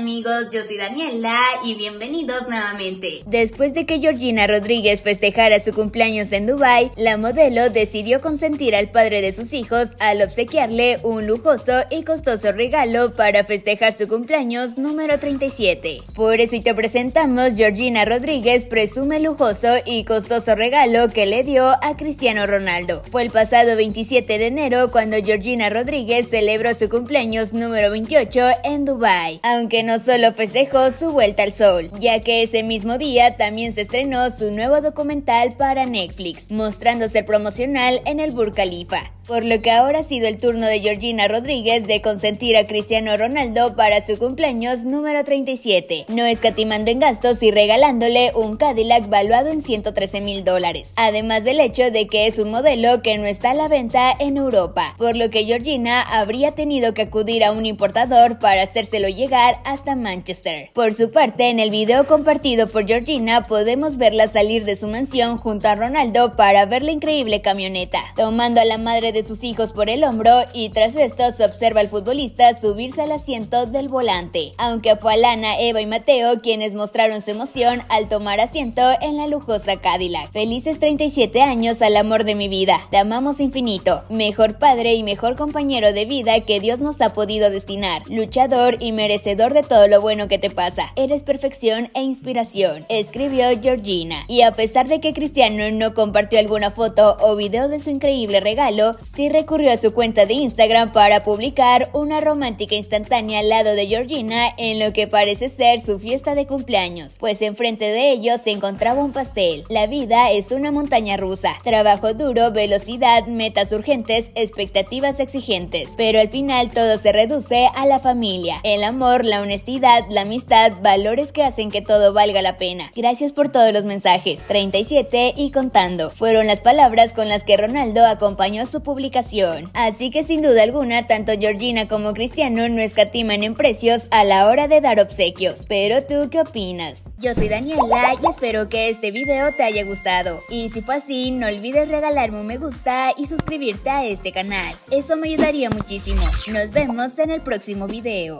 amigos? Yo soy Daniela y bienvenidos nuevamente. Después de que Georgina Rodríguez festejara su cumpleaños en Dubai, la modelo decidió consentir al padre de sus hijos al obsequiarle un lujoso y costoso regalo para festejar su cumpleaños número 37. Por eso y te presentamos Georgina Rodríguez presume lujoso y costoso regalo que le dio a Cristiano Ronaldo. Fue el pasado 27 de enero cuando Georgina Rodríguez celebró su cumpleaños número 28 en Dubai. Aunque no no solo festejó su vuelta al sol, ya que ese mismo día también se estrenó su nuevo documental para Netflix, mostrándose promocional en el Burj Khalifa. Por lo que ahora ha sido el turno de Georgina Rodríguez de consentir a Cristiano Ronaldo para su cumpleaños número 37, no escatimando en gastos y regalándole un Cadillac valuado en 113 mil dólares, además del hecho de que es un modelo que no está a la venta en Europa, por lo que Georgina habría tenido que acudir a un importador para hacérselo llegar a hasta Manchester. Por su parte, en el video compartido por Georgina podemos verla salir de su mansión junto a Ronaldo para ver la increíble camioneta, tomando a la madre de sus hijos por el hombro y tras esto se observa al futbolista subirse al asiento del volante, aunque fue Alana, Eva y Mateo quienes mostraron su emoción al tomar asiento en la lujosa Cadillac. Felices 37 años al amor de mi vida, te amamos infinito, mejor padre y mejor compañero de vida que Dios nos ha podido destinar, luchador y merecedor de todo lo bueno que te pasa. Eres perfección e inspiración, escribió Georgina. Y a pesar de que Cristiano no compartió alguna foto o video de su increíble regalo, sí recurrió a su cuenta de Instagram para publicar una romántica instantánea al lado de Georgina en lo que parece ser su fiesta de cumpleaños, pues enfrente de ellos se encontraba un pastel. La vida es una montaña rusa. Trabajo duro, velocidad, metas urgentes, expectativas exigentes. Pero al final todo se reduce a la familia, el amor, la honestidad, la amistad, valores que hacen que todo valga la pena. Gracias por todos los mensajes, 37 y contando, fueron las palabras con las que Ronaldo acompañó su publicación. Así que sin duda alguna, tanto Georgina como Cristiano no escatiman en precios a la hora de dar obsequios. Pero tú, ¿qué opinas? Yo soy Daniela y espero que este video te haya gustado. Y si fue así, no olvides regalarme un me gusta y suscribirte a este canal. Eso me ayudaría muchísimo. Nos vemos en el próximo video.